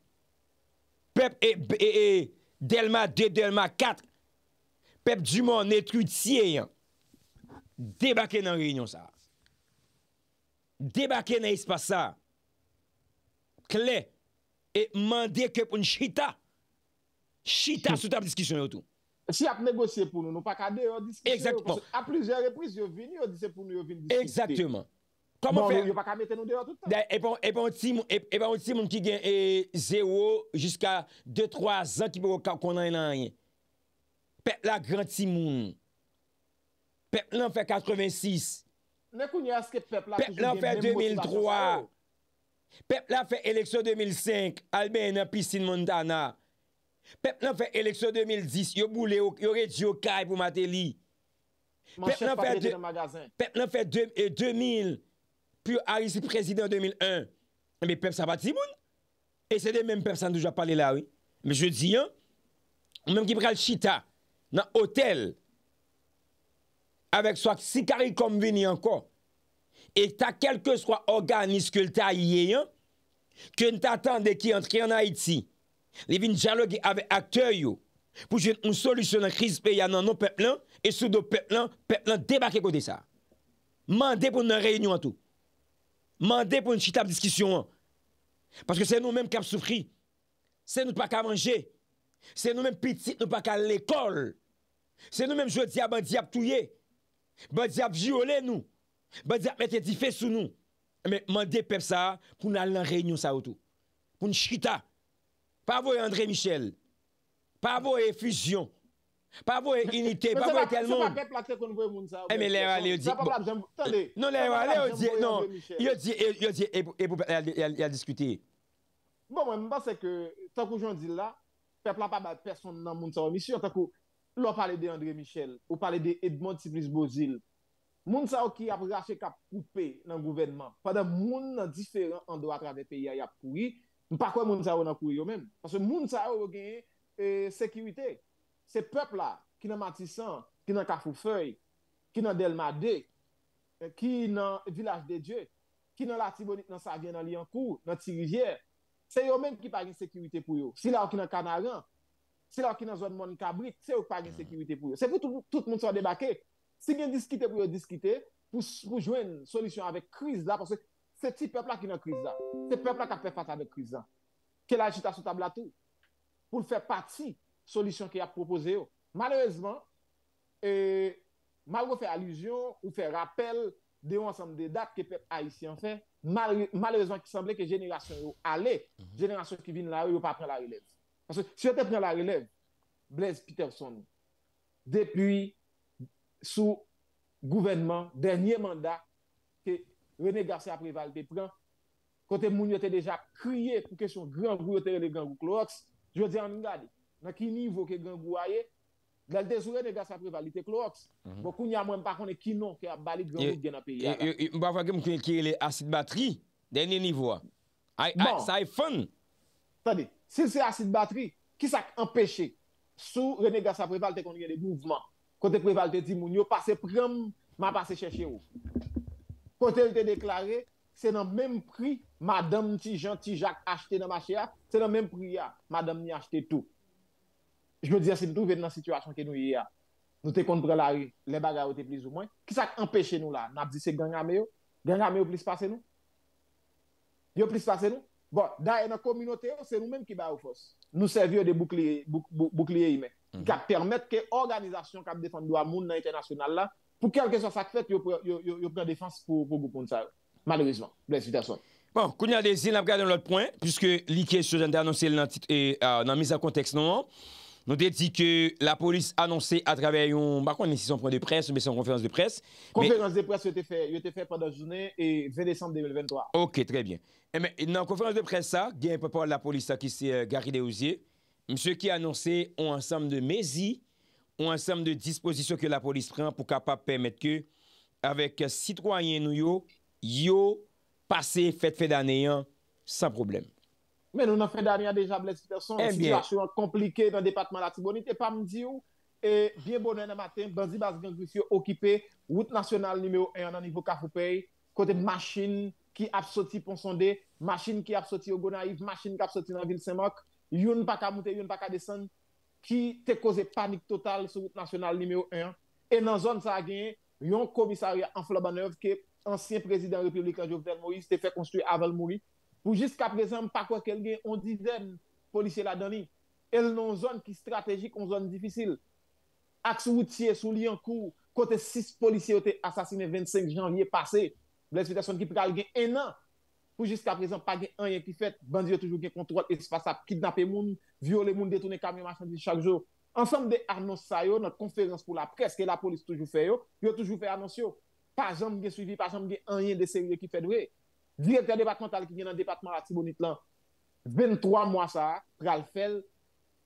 pep E.E. Delma, 2, Delma, 4, pep du moun netrut siye yon. Debake nan genyon sa. Debake nan yispa sa. Kle, e mande kep un chita. Chita sot ap diskisyon yo tou. Si ap negosye pou nou, nou pa kade yo diskisyon yo. A pleze repris yo vini, yo dise pou nou yo vini diskisyon yo. Bon, yon pa ka mette nou dewa tout ta. E pa yon timoun ki gen e zero jusqu'a 2-3 an ki pou kakon nan yon. Pep la gran timoun. Pep lan fe 86. Nè koun yon eske pep la ki joun gen menen moti la sasou. Pep la fe eleksyon 2005. Albè yon api sin moun dana. Pep lan fe eleksyon 2010. Yon boule yon reji yon kaj pou mante li. Pep lan fe 2000. Pep lan fe 2000. Pyo ari si prezident 2001, me pep sa pati moun, e se de menm persan tou jwa pale la, oui. Me je di, menm ki prel chita, nan otel, avek swak sikari konm vini anko, e ta kelke swa organiskul ta yiye, ke n tatan de ki antri an Haiti, li vin jalogue ave akteyo, pou jen un solusyon nan krizpe ya nan nou pep lan, e sou do pep lan, pep lan debake kode sa. Man deboun nan reynyon an tou. Mande pou yon chita p diski syon an. Paske se nou menm kap soufri. Se nou pak a manje. Se nou menm pitik nou pak a lekol. Se nou menm jwè diya ban diya p touye. Ban diya p jyole nou. Ban diya p mette di fe sou nou. Mande pep sa pou nan lan reynyon sa wotou. Poun chita. Pa vo yon Andre Michel. Pa vo yon Fusion. Pas pour unité, pas pour tellement. C'est pas qu'on eh, Mais l'air dit. Non l'air ont dit non. Il dit il dit et pour il a discuté. Bon moi je pense que tant que j'en dis là, peuple a pas personne dans monde ça mission tant que l'on parle de André Michel ou parle de Edmond Tiblis Bozil. Moun sa qui a raché cap coupé dans le gouvernement. Pendant moun dans différents endroits à travers pays il a couru, pas quoi moun ça dans couru eux-mêmes parce que moun ça a gagné euh, sécurité. Se pepl la ki nan Matisan, ki nan Kafoufeu, ki nan Delmade, eh, ki nan Vilaj de Dje, ki nan Latibonit, nan Savien, nan Liancourt, nan Tijivier, se yo men ki pa gen sekirite pou yo. Se yo ki nan Kanaran, se yo ki nan Zonmoni Kabrit, se yo ki pa gen mm. sekirite pou yo. Se pou tout moun sa debake, si gen diskite pou yo diskite, pou jwen solisyon avek kriz la, se ti pepl la ki nan kriz la, se pepl la ka fe fat avek kriz la, ke la jita sou tabla tou, pou l fe pati, solution qui a proposé. Malheureusement, malgré faire allusion ou faire rappel de l'ensemble des dates que les peuples haïtiens fait, malheureusement, il semblait que les générations allaient, les mhm. génération qui viennent là, ils pas prendre la relève. Parce que si on pris la relève, Blaise Peterson, depuis sous gouvernement, dernier mandat que René Garcia Préval de prend, quand gens étaient déjà crié pour que son grand groupe était le grand je veux dire, on nan ki nivou ke gen gou a ye, gale te sou rene gas aprevalite klo oks. Mhm. Bwokou nyam wèm pa kone kinon ke a bali gen nou gen api. Mba fwa gen mkwen ki e le asit batri, denye nivou a. Bon. Sa e fon. Tade, si se asit batri, ki sak empèche sou rene gas aprevalite konye de mouvman. Kote prevaltite di moun yo, pase prèm, ma pase chèche ou. Kote lte deklare, se nan mèm pri, madame ti janti jak achete nan mâche a, se nan mèm pri a, madame ni achete tou. Jbe diye bon, mhm. bon, se nou touven nan sitwasyon ke nou yi ya. Nou te kontpre la ri. Le bagay ou te pliz ou mwen. Kisa k empèche nou la? Nap di se gangame yo? Gangame yo plis pase nou? Yo plis pase nou? Bon, da en a kominote yo, se nou menm ki ba ou fos. Nou servyo de boukliye yi men. Ka permèt ke organizasyon kap defan do a moun nan internasyonal la. Pou kelke so sa k fèt, yo pren defans pou goupoun sa. Malouizman. Blan, sita son. Bon, kounia de zi, nap gade un lot point. Piske likye sou jan de anonsye nan misa konteks nou an. Nou dedik la polis anonsè a travè yon, bakwè anè si son prè de presse, konferans de presse. Konferans de presse yote fè, yote fè pwè da jounè, vè désem de 2023. Ok, trè byen. Nan konferans de presse sa, gen yon pwè pwè la polis sa ki se gari de ouziè, msè ki anonsè, an ansam de mezi, an ansam de disposisyon ke la polis prè, pou kapap pèmèd ke, avèk si troayen nou yo, yo pase fèd fèd anè yon, sa probleme. Men, nou nan fè danyan deja blè si perso, an eh situasyon komplike dan depatman la Tibonit, e pa mdi ou, biye bonen an maten, benzi bas genj wisi yo okipe, wout nasyonal nimeyo 1 nan nivou ka foupey, kote de machin ki apsoti pon sonde, machin ki apsoti yo go naiv, machin ki apsoti nan vil semak, yon pa ka mouten, yon pa ka desen, ki te koze panik total sou wout nasyonal nimeyo 1, e nan zon sa agyen, yon komisari an floba 9, ke ansyen prezident republikan Jovdel Moui, se te fè konstruye aval Moui, Pou jiska prezant pa kwa kel gen on dizen polisye la dani, el non zon ki strategik, on zon difisil. Aks woutie sou li an kou, kote 6 polisye ote asasine 25 janvye pase, bles vitasyon ki pral gen enan. Pou jiska prezant pa gen anyen ki fet, bandi yo toujou gen kontrol espasa, kidnap e moun, viole moun detounen kamyon machan di chak jo. Ansam de arnos sa yo, nan konferans pou la preske, la polis toujou fe yo, yo toujou fe arnos yo. Pa zanm gen suivi, pa zanm gen anyen de serye ki fet wey. Direkta depatman tal ki gen nan depatman la tibonit lan, 23 mwa sa pral fel,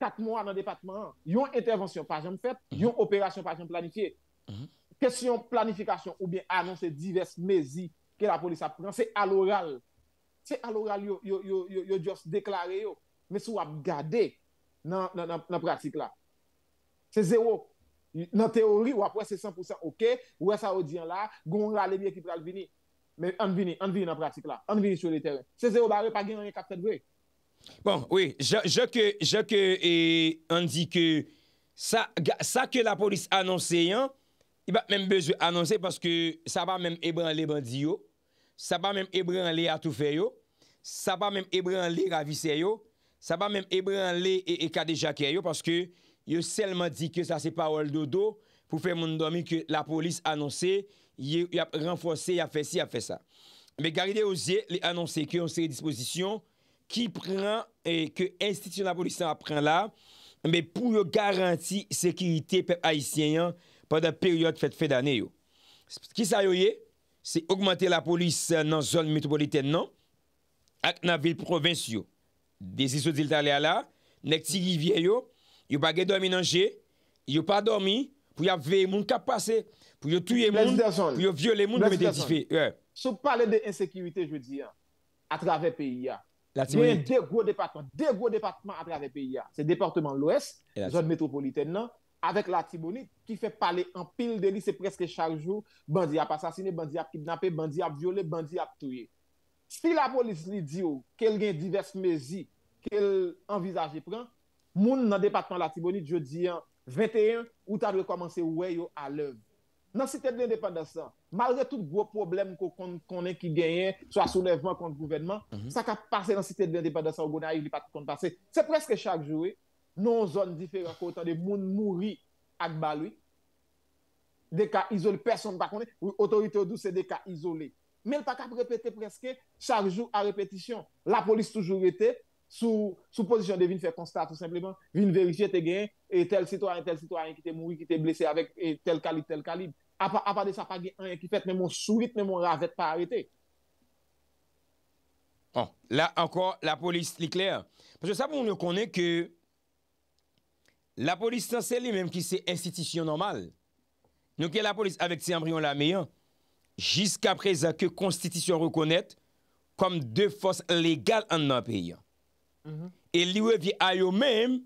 4 mwa nan depatman an. Yon intervensyon pajanm mhm. fet, yon operasyon pajanm planifiye. Kesyon mhm. planifikasyon ou bien annonsi divers mezi ke la polis apren, se al oral. Se al oral yo jos deklare yo, me sou ap gade nan pratik la. Se zero. Nan teori wap wese 100% ok, wese a odyen la, goun la le miye ki pral vini. men an vini, an vini nan praksik la, an vini sou le teren. Se se ou bare, pa gen an ye kakse dwe. Bon, oui, jok e an di ke sa ke la polis anonse yan, i bat men bezwe anonse, paske sa ba men ebran le bandi yo, sa ba men ebran le atoufe yo, sa ba men ebran le ravise yo, sa ba men ebran le e kade jake yo, paske yo selman di ke sa se pa ou al dodo pou fe moun domi ke la polis anonse yo, y ap renfonse, y ap fese, y ap fese sa. Mbe garide ose, li anonse ki yon se disposisyon, ki pran, ke institisyon la polisyon ap pran la, mbe pou yo garanti sekirite pep haisyen yon pwede peryot fete-fete danen yo. Kisa yo ye, se augmente la polisyon nan zon metropoliten nan, ak nan vil provinsyo. Desiso di lta le ala, nek ti givye yo, yo bagay dormi nanje, yo pa dormi, pou ya vey moun kap pase, pou yo touye moun, pou yo viole moun pou yo viole moun, pou yo viole moun sou pale de insekuité je diyan a travè peyi ya de gro depatman, non? de gro depatman a travè peyi ya se depatman l'Ouest, zon metropolitè nan avek Latiboni ki fe pale an pil deli se preske charjou bandi ap asasine, bandi ap kidnape bandi ap viole, bandi ap touye si la polis li diyo oh, kel gen divers mezi kel envizaje pran moun nan depatman Latiboni je diyan 21 ou ta de komanse weyo a lev Dans la cité d'indépendance, malgré tout le gros problème qu'on connaît qui gagne sur le soulèvement contre le gouvernement, mhm. ça a passé dans la cité d'indépendance, c'est presque chaque jour, nous zones différentes, autant de monde mourir à Gbali, des cas isolés, personne ne connaît, l'autorité de douze des cas isolés. Mais elle n'a pas qu'à répéter presque chaque jour à répétition. La police toujours était sous sous position de venir faire constat tout simplement venir vérifier tes gains et tel citoyen tel citoyen qui t'est mouru qui t'est blessé avec et tel calibre tel calibre à part de ça pas rien qui fait même mon sourire même mon ravette pas arrêté bon là encore la police clair. parce que ça on connaît que la police c'est lui-même qui c'est institution normale nous que la police avec ses embryons la meilleure hein, jusqu'à présent que constitution reconnaît comme deux forces légales en un pays E liwe vi a yo menm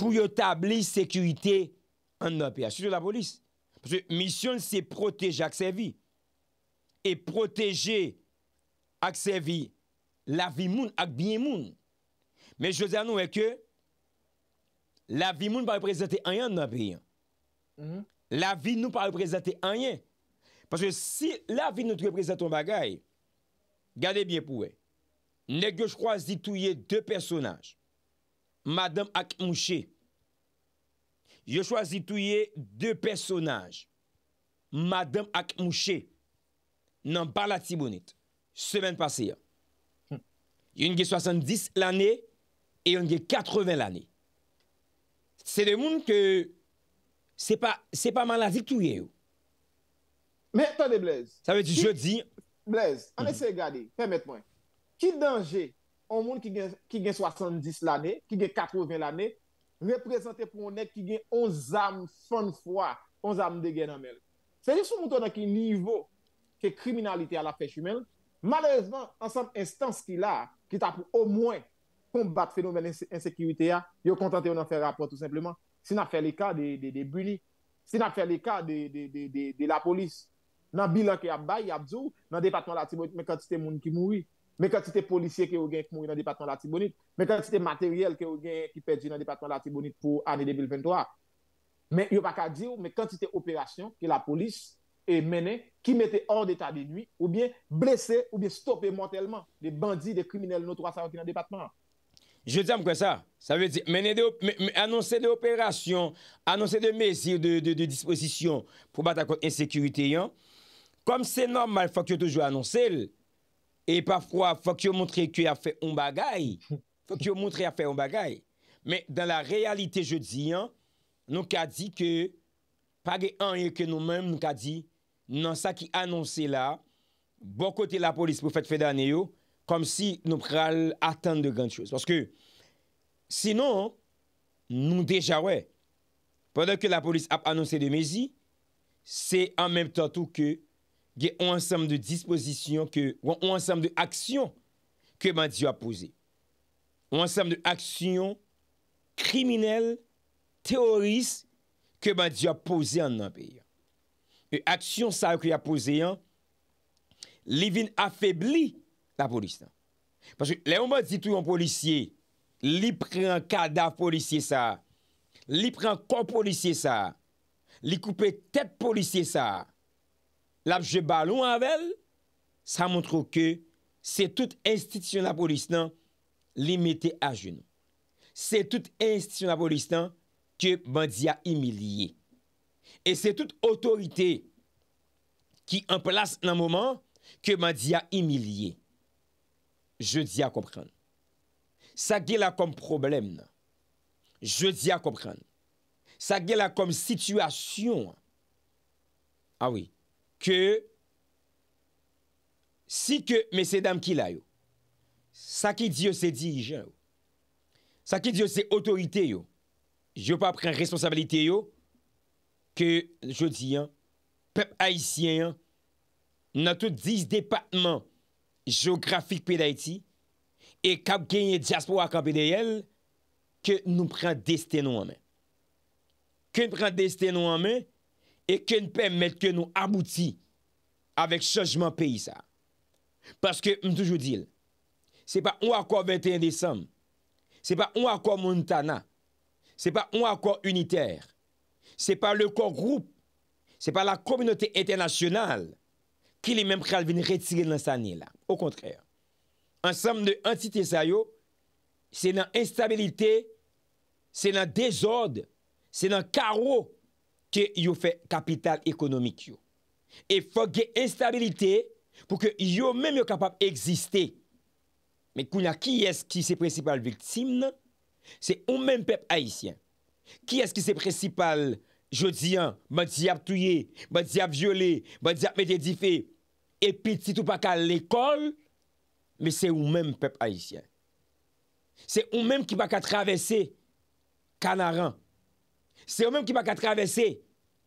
pou yo tabli sekurite an nan piya. Souto la polis. Pwese mission se proteje ak se vi. E proteje ak se vi la vi moun ak biye moun. Men jote an nou e ke la vi moun pa reprezenti anyan nan piya. Mm-hmm. La vi nou pa reprezenti anyan. Pwese si la vi nou reprezenti an bagay, gade biye pou wey. nek yo chwazi touye de personaj, madame ak mwche, yo chwazi touye de personaj, madame ak mwche, nan balati bonet, semen pase ya. Hmm. Yon ge 70 l ane, e yon ge 80 l ane. Se de moun ke, se pa maladi touye yo. Me, ta hmm. de blaze. Sa ve di jodi. Blaze, an ese gade, pemet mwen. ki denje an moun ki gen 70 l ane, ki gen 80 l ane, represente pou moun ek ki gen 11 ame fan fwa, 11 ame de gen anmel. Se di sou mouton an ki nivou ki kriminalite a la fèch humel, malèzvan, an san instans ki la, ki ta pou o mwen konbate fenomen insekirite ya, yo kontante ou nan fè rapor tout simplement, si nan fè le ka de bini, si nan fè le ka de la polis, nan bilan ki ap bay, nan depatman la tibou, men kante se moun ki moui, mais quand quantité policier qui ont gagné dans le département de la Tibonite, mais c'était matériel qui ont gagné qui perdu dans le département de la Tibonite pour l'année 2023. Mais il n'y a pas qu'à dire, mais quantité opération que la police est menée, qui mettait hors d'état de nuit, ou bien blessé, ou bien stoppé mortellement des bandits, des criminels, nos 300 qui dans le département. Je dis ça, ça veut dire mener de, annoncer des opérations, annoncer des mesures de, de, de disposition pour battre contre l'insécurité. Hein. Comme c'est normal, il faut toujours annoncer. E pafwa, fok yo montre ki a fe un bagay. Fok yo montre a fe un bagay. Men, dan la realite je di, nou ka di ke, pa ge an ye ke nou men, nou ka di, nan sa ki anonsi bon la, bon kote la polis pou fet fedane yo, kom si nou pral atan de gant chos. Paske, sinon, nou deja we, poden ke la polis ap anonsi de mezi, se an menm tatou ke, gen ou ansam de dispozisyon, ou ansam de aksyon keman di apose. Ou ansam de aksyon kriminel, teoris, keman di apose an nan pey. E aksyon sa yo ki apose an, li vin afebli la polis nan. Pwajou, le ouman ditou yon polisye, li pre an kadaf polisye sa, li pre an kon polisye sa, li koupe tep polisye sa, Lapje balon avel, sa montrou ke se tout institisyon apolistan limité a joun. Se tout institisyon apolistan ke man diya emilye. E se tout otorite ki an plas nan mouman ke man diya emilye. Je diya kompran. Sa ge la kom problem nan. Je diya kompran. Sa ge la kom situasyon. Awi, ah ke si ke mese dam ki la yo, sa ki diyo se dijen yo, sa ki diyo se otorite yo, yo pa pren responsabilite yo, ke jo diyan, pep Haitien yan, nan tout diz depatman geografik pe da iti, e kab genye diaspo akabide yel, ke nou pren deste nou anmen. Ke nou pren deste nou anmen, ke nou pren deste nou anmen, E ken pem met ke nou abouti avek chajman peyi sa. Paske, m toujou dil, se pa ou akor 21 Desem, se pa ou akor Montana, se pa ou akor Uniter, se pa le kor group, se pa la kominote internasyonal ki li men pral vin retire nan sanye la. Ou kontrèr. Ansem de antite sa yo, se nan instabilite, se nan desode, se nan karo, ke yo fè kapital ekonomik yo. E fò gè instabilite pou ke yo mèm yo kapap egziste. Mè kou nè, ki es ki se prensipal vitim nan? Se ou mèm pep Haitien. Ki es ki se prensipal jodihan, mè diap tuye, mè diap viole, mè diap mè dedife, epiti tout pa ka l'ekol, mè se ou mèm pep Haitien. Se ou mèm ki pa ka travesse kanaran. Se ou menm ki pa ka travesse,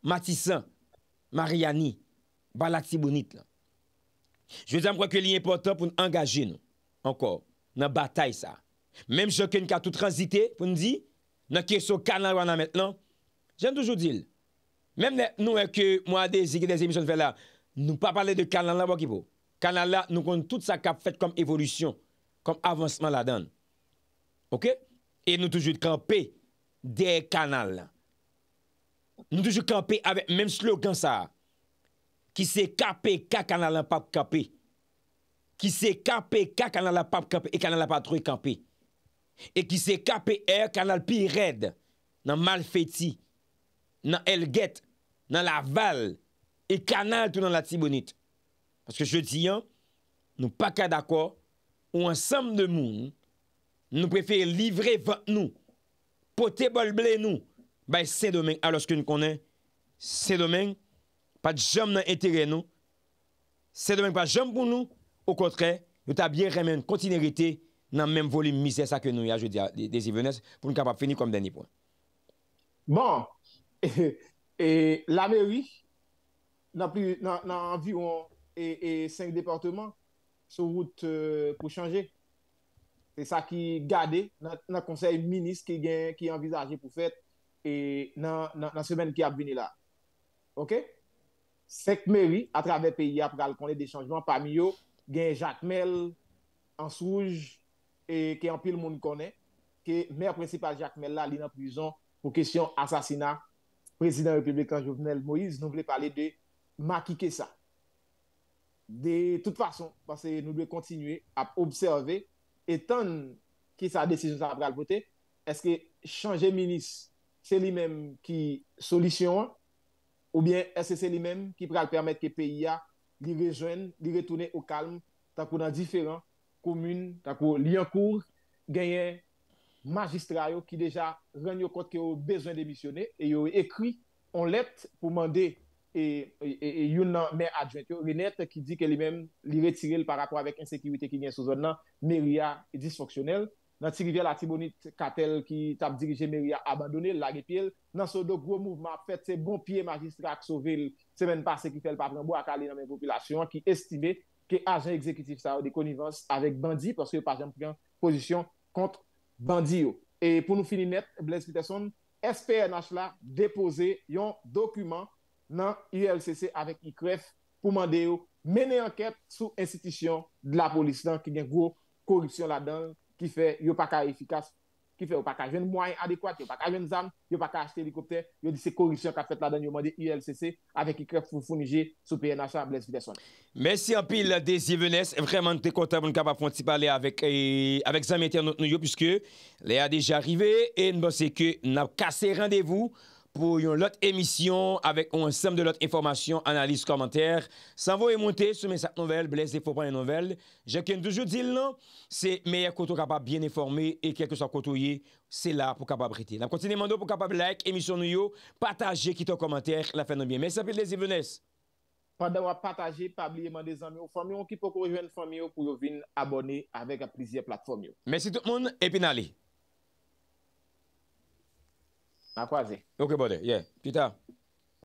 Matissa, Mariani, Balati Bonit lan. Je ve zanm kwenke li importan pou n'engaje nou. Ankor, nan batay sa. Menm joken ka tout transite pou n'di, nan kye sou kanal wana met lan, jen toujou dil. Menm nou eke mwade, zike den zemisyon vela, nou pa pale de kanal la wakipo. Kanal la nou kon tout sa kap fèt kom evolusyon, kom avansman la dan. Ok? E nou toujou kranpe de kanal la. Nou toujou kampe avè, mèm slogan sa, ki se kapè ka kanal apap kapè, ki se kapè ka kanal apap kapè, e kanal apatrou e kampe, e ki se kapè e kanal pi red, nan mal feti, nan elget, nan la val, e kanal tout nan la tibounit. Paske chou diyan, nou pakè d'akwa, ou ansam de moun, nou prefè livre vant nou, pote bol blè nou, Bay se domen, aloske nou konen, se domen, pat jom nan entere nou, se domen pat jom pou nou, ou kontre, nou ta bie remen kontinerite nan menm volim mize sa ke nou ya, je diya, desi venes, pou nou kapap fini kom deni pou. Bon, e la meri, nan anvi ou an, e 5 e, departement, sou wout euh, pou chanje. Se sa ki gade, nan konsey minis ke gen, ki envizaje pou fet. E nan semen ki ap vini la. Ok? Sek mèri, a travè peyi ap ral konè de chanjman, pa mi yo gen Jacques Mel, ansouj, e ke anpil moun konè, ke mèr prinsipal Jacques Mel la li nan pizan pou kesyon asasina prezident republikan jounel Moïse, nou vle pale de makike sa. De tout fason, pase nou vle kontinue ap obseve, etan ki sa desisyon sa ap ral pote, eske chanje minis Se li menm ki solisyon ou bien ese se li menm ki pral permet ke peyi ya li rejoen, li retoune ou kalm takou nan diferan komoun takou li an kou ganyen magistrayo ki deja renyo kote ki yo bezwen demisyone e yo ekri on let pou mande e yon nan men adjwen. Yo re net ki di ke li menm li retirel par rapport avek insekirite ki nye souzon nan meriya disfoksyonel. nan ti rivye la ti bonite katel ki tap dirije me ou ya abandone, nan so do gwo mouvman, fet se bon piye magistra ak sovel semen pase ki fel pa pranbo ak ale nan men popilasyon ki estime ki ajan ekzekitif sa ou de konivans avek bandi pwoske pa jenm prean posisyon kontre bandi yo. E pou nou fini net, blens mi teson, SPNH la depose yon dokumen nan ULCC avek i kref pou mande yo mene anket sou insitisyon de la polis nan ki gen gwo korupsyon la dan qui fait yo pas efficace qui fait yo pas jeune moyen adéquat yo pas jeune zam yo pas acheter hélicoptère yo dit c'est corruption qu'a fait la dernière demande de ILCC avec qui pour fournir sous PNH à Blaise Peterson Merci en pile Désir Venesse vraiment t'es content pour capable font parler avec euh, avec zam internaute nous puisque les a déjà arrivé et nous pensons que n'a cassé rendez-vous pou yon lot emisyon, avek yon sem de lot informasyon, analise, komantèr, san vou e montè, soumen sa nouvel, blèz, defo pan yon nouvel, jè ken doujou dil nan, se meyè koto kapab bien e formè, e kèk yo sa koto yè, se la pou kapab rite. N ap kontinè mandou pou kapab like, emisyon nou yo, patajè, kiton komantèr, la fè nan byè. Mè se apil lèzi vènes. Padè wap patajè, pabli yè mandè zanmyo, formè yon ki pokou rejwen formè yon pou yo vin abon Na kwazi. Ok, body, yeah. Peter.